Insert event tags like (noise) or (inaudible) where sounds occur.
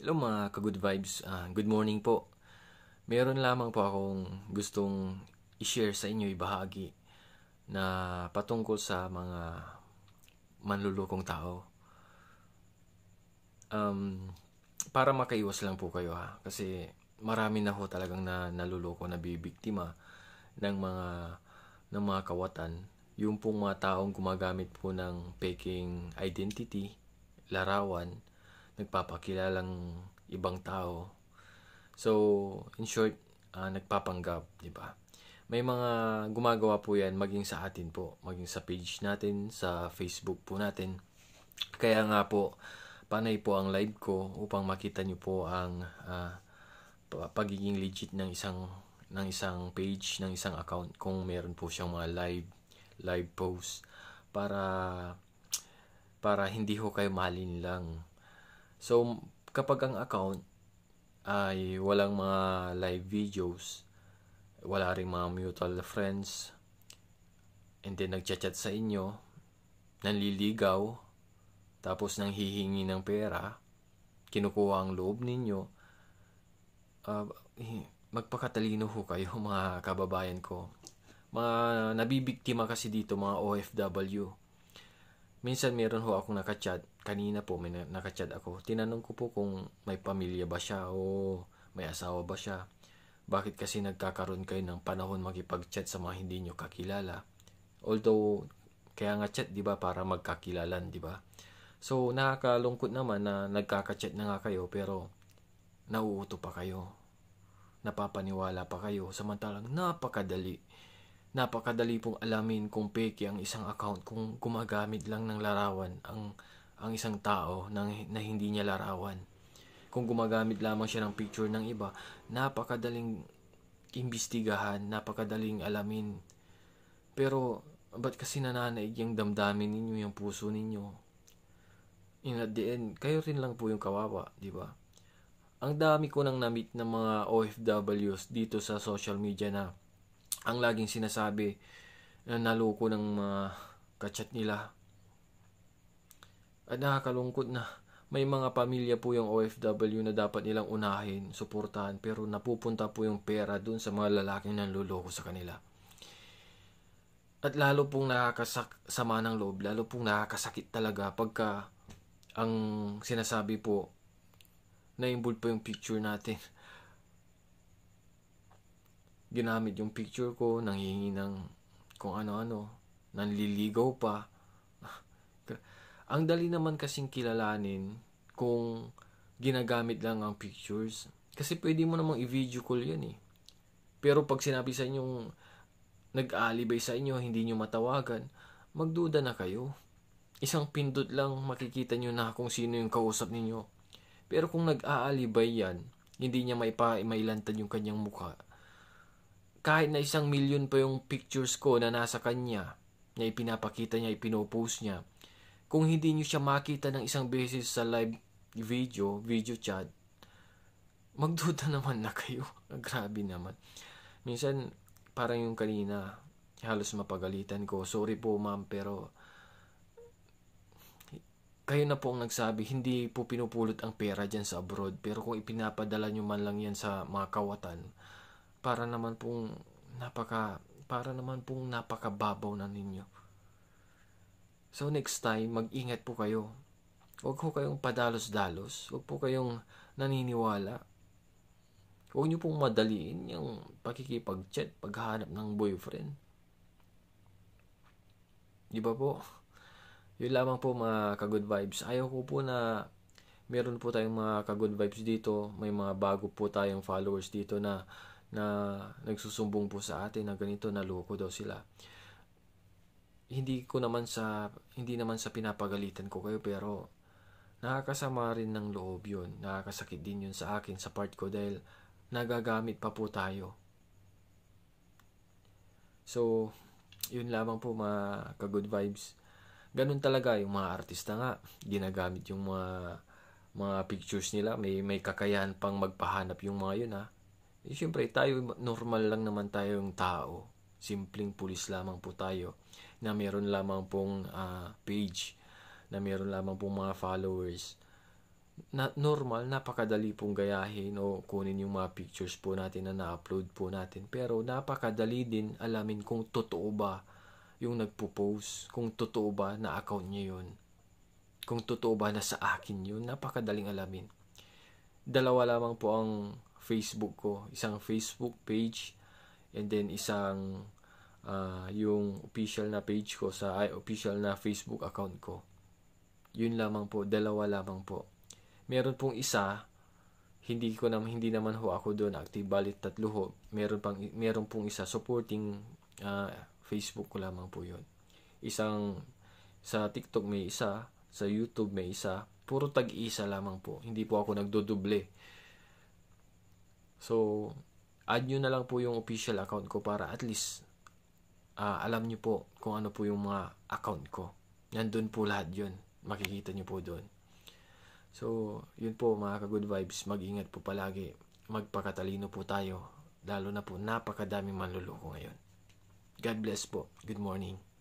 Hello mga ka-good vibes, uh, good morning po. Meron lamang po akong gustong i-share sa inyo, ibahagi na patungkol sa mga manlulukong tao. Um, para makaiwas lang po kayo ha, kasi marami na ho talagang na, naluloko na bibiktima ng mga ng mga kawatan yung pong mga taong gumagamit po ng faking identity, larawan, nagpapakilalang ibang tao. So, in short, uh, nagpapanggap, di ba? May mga gumagawa po yan maging sa atin po, maging sa page natin, sa Facebook po natin. Kaya nga po, panay po ang live ko upang makita nyo po ang uh, pagiging legit ng isang ng isang page, ng isang account kung meron po siyang mga live live posts para para hindi ho kayo malinlang lang So, kapag ang account ay walang mga live videos, wala rin mga mutual friends, and then nagchat-chat sa inyo, nanliligaw, tapos nang hihingi ng pera, kinukuha ang loob ninyo, uh, magpakatalino ho kayo (laughs) mga kababayan ko. Mga nabibiktima kasi dito mga OFW Minsan meron ho akong nakachat. Kanina po may nakachat ako. Tinanong ko po kung may pamilya ba siya o may asawa ba siya. Bakit kasi nagkakaroon kayo ng panahon makipag-chat sa mga hindi nyo kakilala? Although, kaya nga chat, di ba, para magkakilalan, di ba? So, nakakalungkot naman na nagkaka-chat na nga kayo pero nauuto pa kayo. Napapaniwala pa kayo samantalang napakadali napakadali pong alamin kung fake ang isang account kung gumagamit lang ng larawan ang ang isang tao nang, na hindi niya larawan. Kung gumagamit lamang siya ng picture ng iba, napakadaling imbestigahan, napakadaling alamin. Pero ba't kasi nananaig yung damdamin ninyo, yung puso ninyo? In at the end, kayo rin lang po yung kawawa, di ba? Ang dami ko nang namit ng mga OFWs dito sa social media na ang laging sinasabi na naloko ng mga kachat nila. At nakakalungkot na may mga pamilya po yung OFW na dapat nilang unahin, suportahan, pero napupunta po yung pera dun sa mga lalaking nanluloko sa kanila. At lalo pong nakakasama ng loob, lalo pong nakakasakit talaga pagka ang sinasabi po, na-involve po yung picture natin ginamit yung picture ko, nanghingi ng kung ano-ano, nanliligaw pa. (laughs) ang dali naman kasing kilalanin kung ginagamit lang ang pictures. Kasi pwede mo namang i-video call yan eh. Pero pag sinabi sa inyong nag-alibay sa inyo, hindi nyo matawagan, magduda na kayo. Isang pindot lang makikita nyo na kung sino yung kausap ninyo. Pero kung nag-aalibay yan, hindi niya maipa mailantad yung kanyang mukha kahit na isang milyon pa yung pictures ko na nasa kanya, na ipinapakita niya, ipinopost niya, kung hindi niyo siya makita ng isang beses sa live video, video chat, magduda (laughs) naman na kayo. (laughs) Grabe naman. Minsan, parang yung kanina, halos mapagalitan ko. Sorry po ma'am, pero kayo na po ang nagsabi, hindi po pinupulot ang pera dyan sa abroad. Pero kung ipinapadala nyo man lang yan sa mga kawatan, para naman pong napaka para naman pong napakababaw na ninyo. So next time, mag-ingat po kayo. Huwag po kayong padalos-dalos. Huwag po kayong naniniwala. Huwag niyo pong madaliin yung pakikipag-chat, paghahanap ng boyfriend. Di ba po? Yun lamang po mga ka-good vibes. Ayaw ko po na meron po tayong mga ka-good vibes dito. May mga bago po tayong followers dito na na nagsusumbong po sa atin na ganito naloko daw sila hindi ko naman sa hindi naman sa pinapagalitan ko kayo pero nakakasama rin ng loob yun nakakasakit din yun sa akin sa part ko dahil nagagamit pa po tayo so yun lamang po mga ka good vibes ganun talaga yung mga artista nga ginagamit yung mga mga pictures nila may may kakayahan pang magpahanap yung mga yun ha eh, Siyempre, tayo normal lang naman tayong tao. Simpleng pulis lamang po tayo na meron lamang pong uh, page, na meron lamang pong mga followers. Na, normal, napakadali pong gayahin o kunin yung mga pictures po natin na na-upload po natin. Pero napakadali din alamin kung totoo ba yung nagpo-post, kung totoo ba na account niya yun. Kung totoo ba na sa akin yun, napakadaling alamin. Dalawa lamang po ang Facebook ko. Isang Facebook page and then isang uh, yung official na page ko sa ay, official na Facebook account ko. Yun lamang po, dalawa lamang po. Meron pong isa hindi ko naman hindi naman ho ako doon active balit tatlo ho meron pang meron pong isa supporting uh, Facebook ko lamang po yon isang sa TikTok may isa sa YouTube may isa puro tag-isa lamang po hindi po ako nagdodoble So, add nyo na lang po yung official account ko para at least uh, alam nyo po kung ano po yung mga account ko. Nandun po lahat yun. Makikita nyo po doon. So, yun po mga ka-good vibes. Mag-ingat po palagi. Magpakatalino po tayo. Lalo na po napakadaming manluloko ngayon. God bless po. Good morning.